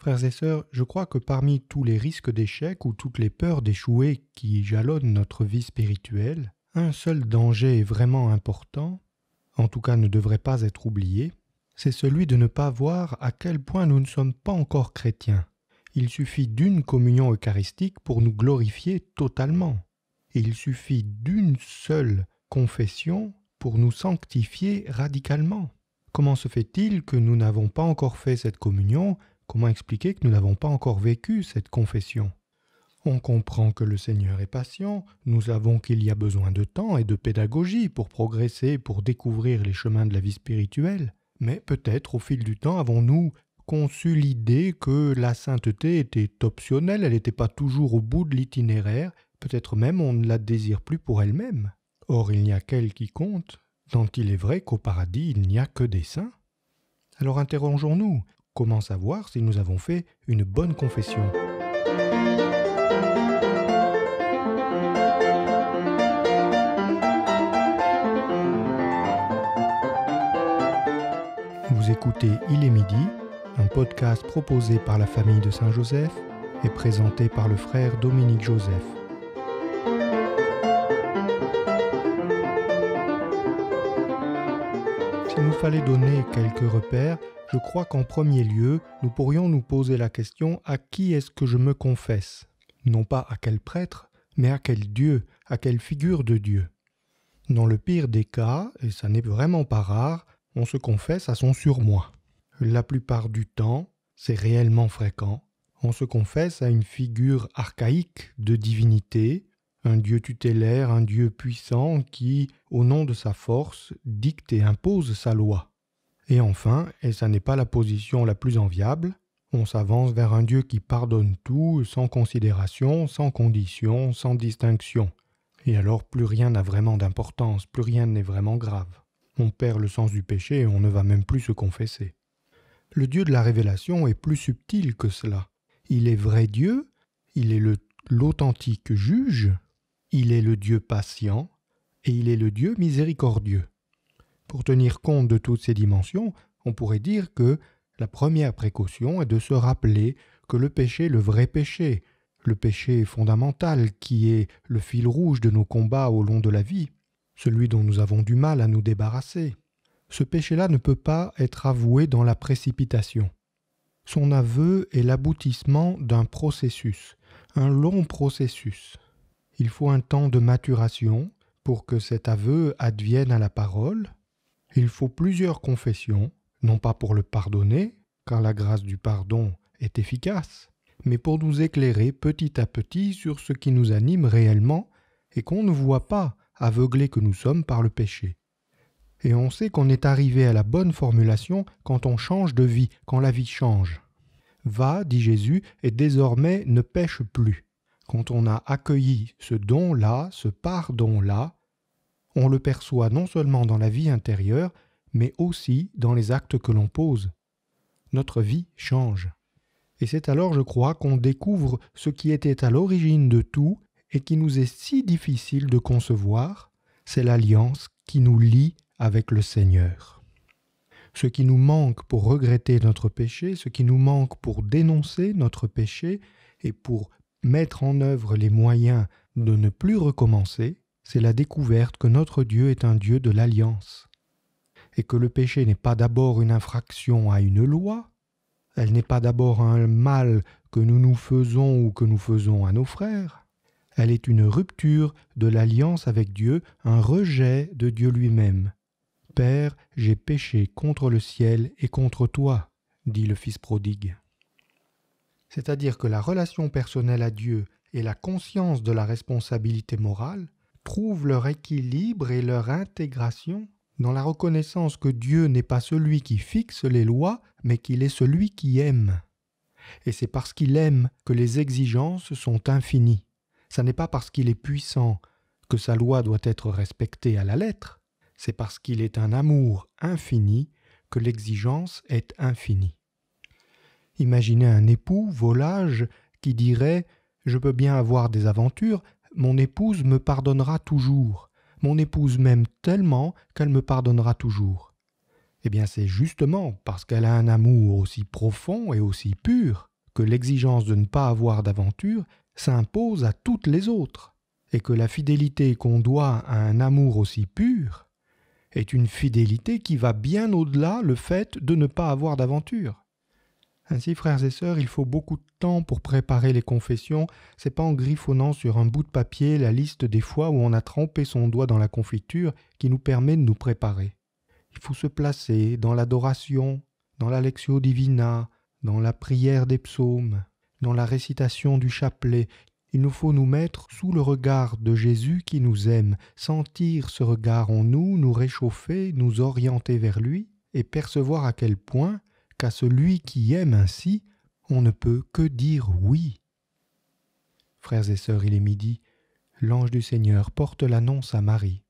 Frères et sœurs, je crois que parmi tous les risques d'échec ou toutes les peurs d'échouer qui jalonnent notre vie spirituelle, un seul danger est vraiment important, en tout cas ne devrait pas être oublié, c'est celui de ne pas voir à quel point nous ne sommes pas encore chrétiens. Il suffit d'une communion eucharistique pour nous glorifier totalement. Il suffit d'une seule confession pour nous sanctifier radicalement. Comment se fait-il que nous n'avons pas encore fait cette communion Comment expliquer que nous n'avons pas encore vécu cette confession On comprend que le Seigneur est patient, nous savons qu'il y a besoin de temps et de pédagogie pour progresser, pour découvrir les chemins de la vie spirituelle, mais peut-être au fil du temps avons-nous conçu l'idée que la sainteté était optionnelle, elle n'était pas toujours au bout de l'itinéraire, peut-être même on ne la désire plus pour elle-même. Or il n'y a qu'elle qui compte, tant il est vrai qu'au paradis il n'y a que des saints. Alors interrogeons-nous, Comment savoir si nous avons fait une bonne confession Vous écoutez Il est midi, un podcast proposé par la famille de Saint-Joseph et présenté par le frère Dominique Joseph. fallait donner quelques repères, je crois qu'en premier lieu, nous pourrions nous poser la question à qui est-ce que je me confesse Non pas à quel prêtre, mais à quel Dieu, à quelle figure de Dieu. Dans le pire des cas, et ça n'est vraiment pas rare, on se confesse à son surmoi. La plupart du temps, c'est réellement fréquent, on se confesse à une figure archaïque de divinité, un Dieu tutélaire, un Dieu puissant qui, au nom de sa force, dicte et impose sa loi. Et enfin, et ça n'est pas la position la plus enviable, on s'avance vers un Dieu qui pardonne tout, sans considération, sans condition, sans distinction. Et alors plus rien n'a vraiment d'importance, plus rien n'est vraiment grave. On perd le sens du péché et on ne va même plus se confesser. Le Dieu de la révélation est plus subtil que cela. Il est vrai Dieu, il est l'authentique juge, il est le Dieu patient et il est le Dieu miséricordieux. Pour tenir compte de toutes ces dimensions, on pourrait dire que la première précaution est de se rappeler que le péché est le vrai péché, le péché fondamental qui est le fil rouge de nos combats au long de la vie, celui dont nous avons du mal à nous débarrasser. Ce péché-là ne peut pas être avoué dans la précipitation. Son aveu est l'aboutissement d'un processus, un long processus. Il faut un temps de maturation pour que cet aveu advienne à la parole. Il faut plusieurs confessions, non pas pour le pardonner, car la grâce du pardon est efficace, mais pour nous éclairer petit à petit sur ce qui nous anime réellement et qu'on ne voit pas aveuglés que nous sommes par le péché. Et on sait qu'on est arrivé à la bonne formulation quand on change de vie, quand la vie change. Va, dit Jésus, et désormais ne pêche plus. Quand on a accueilli ce don-là, ce pardon-là, on le perçoit non seulement dans la vie intérieure, mais aussi dans les actes que l'on pose. Notre vie change. Et c'est alors, je crois, qu'on découvre ce qui était à l'origine de tout et qui nous est si difficile de concevoir, c'est l'alliance qui nous lie avec le Seigneur. Ce qui nous manque pour regretter notre péché, ce qui nous manque pour dénoncer notre péché et pour Mettre en œuvre les moyens de ne plus recommencer, c'est la découverte que notre Dieu est un Dieu de l'alliance, et que le péché n'est pas d'abord une infraction à une loi, elle n'est pas d'abord un mal que nous nous faisons ou que nous faisons à nos frères, elle est une rupture de l'alliance avec Dieu, un rejet de Dieu lui-même. Père, j'ai péché contre le ciel et contre toi, dit le Fils prodigue c'est-à-dire que la relation personnelle à Dieu et la conscience de la responsabilité morale trouvent leur équilibre et leur intégration dans la reconnaissance que Dieu n'est pas celui qui fixe les lois, mais qu'il est celui qui aime. Et c'est parce qu'il aime que les exigences sont infinies. Ce n'est pas parce qu'il est puissant que sa loi doit être respectée à la lettre, c'est parce qu'il est un amour infini que l'exigence est infinie. Imaginez un époux volage qui dirait Je peux bien avoir des aventures, mon épouse me pardonnera toujours, mon épouse m'aime tellement qu'elle me pardonnera toujours. Eh bien c'est justement parce qu'elle a un amour aussi profond et aussi pur que l'exigence de ne pas avoir d'aventure s'impose à toutes les autres, et que la fidélité qu'on doit à un amour aussi pur est une fidélité qui va bien au-delà le fait de ne pas avoir d'aventure. Ainsi, frères et sœurs, il faut beaucoup de temps pour préparer les confessions. C'est pas en griffonnant sur un bout de papier la liste des fois où on a trempé son doigt dans la confiture qui nous permet de nous préparer. Il faut se placer dans l'adoration, dans la lectio divina, dans la prière des psaumes, dans la récitation du chapelet. Il nous faut nous mettre sous le regard de Jésus qui nous aime, sentir ce regard en nous, nous réchauffer, nous orienter vers lui et percevoir à quel point qu'à celui qui aime ainsi, on ne peut que dire oui. Frères et sœurs, il est midi. L'ange du Seigneur porte l'annonce à Marie.